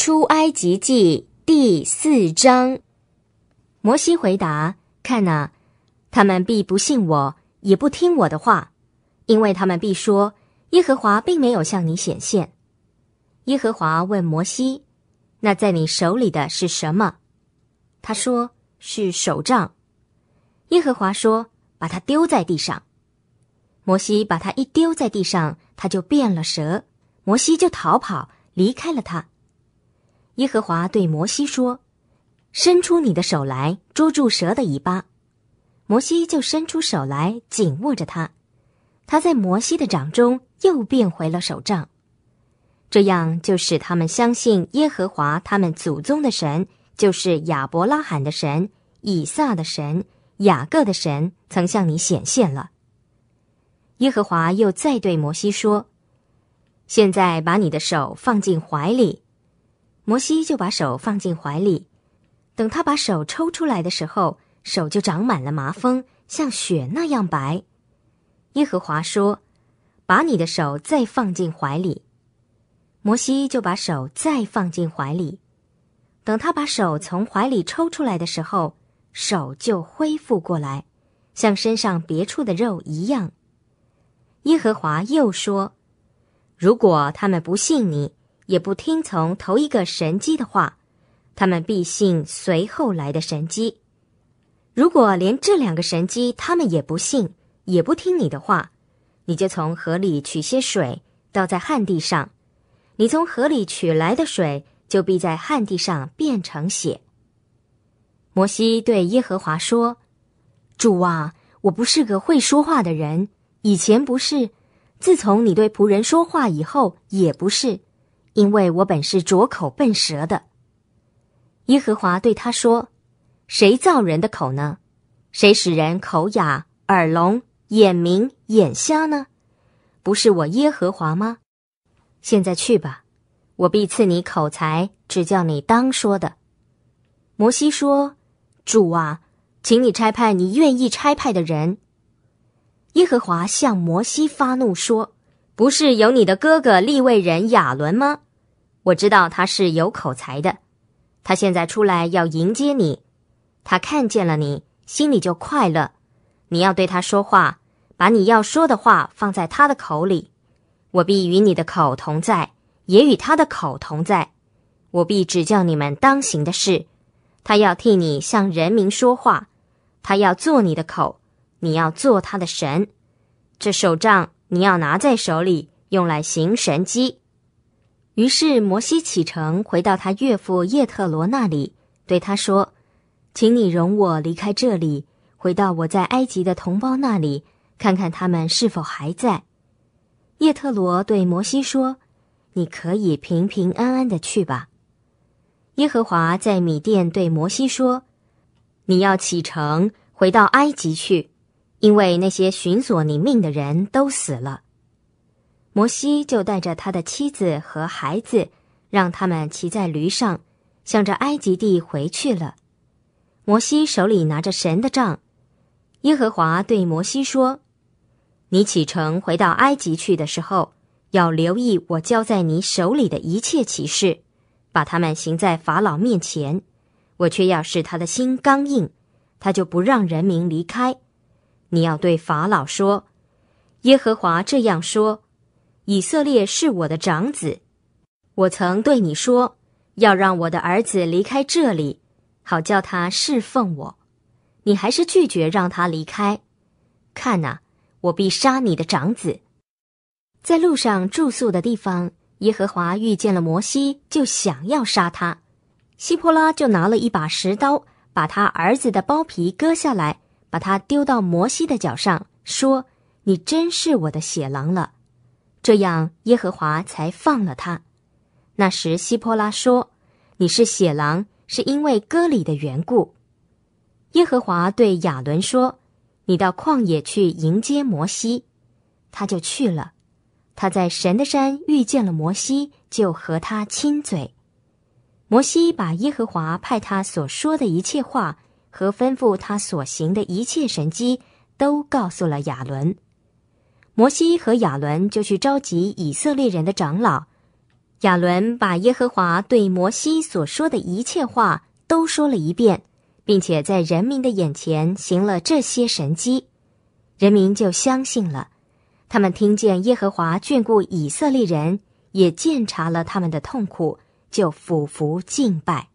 出埃及记第四章，摩西回答：“看呐，他们必不信我，也不听我的话，因为他们必说，耶和华并没有向你显现。”耶和华问摩西：“那在你手里的是什么？”他说：“是手杖。”耶和华说：“把它丢在地上。”摩西把它一丢在地上，它就变了蛇，摩西就逃跑，离开了它。耶和华对摩西说：“伸出你的手来，捉住蛇的尾巴。”摩西就伸出手来，紧握着它。它在摩西的掌中又变回了手杖。这样就使他们相信耶和华他们祖宗的神，就是亚伯拉罕的神、以撒的神、雅各的神，曾向你显现了。耶和华又再对摩西说：“现在把你的手放进怀里。”摩西就把手放进怀里，等他把手抽出来的时候，手就长满了麻风，像雪那样白。耶和华说：“把你的手再放进怀里。”摩西就把手再放进怀里，等他把手从怀里抽出来的时候，手就恢复过来，像身上别处的肉一样。耶和华又说：“如果他们不信你。”也不听从头一个神机的话，他们必信随后来的神机。如果连这两个神机他们也不信，也不听你的话，你就从河里取些水倒在旱地上，你从河里取来的水就必在旱地上变成血。摩西对耶和华说：“主啊，我不是个会说话的人，以前不是，自从你对仆人说话以后也不是。”因为我本是拙口笨舌的，耶和华对他说：“谁造人的口呢？谁使人口哑、耳聋、眼明、眼瞎呢？不是我耶和华吗？现在去吧，我必赐你口才，只叫你当说的。”摩西说：“主啊，请你差派你愿意差派的人。”耶和华向摩西发怒说：“不是有你的哥哥利未人亚伦吗？”我知道他是有口才的，他现在出来要迎接你，他看见了你，心里就快乐。你要对他说话，把你要说的话放在他的口里，我必与你的口同在，也与他的口同在。我必指教你们当行的事。他要替你向人民说话，他要做你的口，你要做他的神。这手杖你要拿在手里，用来行神机。于是摩西启程回到他岳父叶特罗那里，对他说：“请你容我离开这里，回到我在埃及的同胞那里，看看他们是否还在。”叶特罗对摩西说：“你可以平平安安的去吧。”耶和华在米店对摩西说：“你要启程回到埃及去，因为那些寻索你命的人都死了。”摩西就带着他的妻子和孩子，让他们骑在驴上，向着埃及地回去了。摩西手里拿着神的杖。耶和华对摩西说：“你启程回到埃及去的时候，要留意我交在你手里的一切启示，把他们行在法老面前。我却要使他的心刚硬，他就不让人民离开。你要对法老说：‘耶和华这样说。’”以色列是我的长子，我曾对你说，要让我的儿子离开这里，好叫他侍奉我。你还是拒绝让他离开，看呐，我必杀你的长子。在路上住宿的地方，耶和华遇见了摩西，就想要杀他。希波拉就拿了一把石刀，把他儿子的包皮割下来，把他丢到摩西的脚上，说：“你真是我的血狼了。”这样，耶和华才放了他。那时，希波拉说：“你是血狼，是因为歌里的缘故。”耶和华对亚伦说：“你到旷野去迎接摩西。”他就去了。他在神的山遇见了摩西，就和他亲嘴。摩西把耶和华派他所说的一切话和吩咐他所行的一切神迹，都告诉了亚伦。摩西和亚伦就去召集以色列人的长老，亚伦把耶和华对摩西所说的一切话都说了一遍，并且在人民的眼前行了这些神迹，人民就相信了。他们听见耶和华眷顾以色列人，也见察了他们的痛苦，就俯伏敬拜。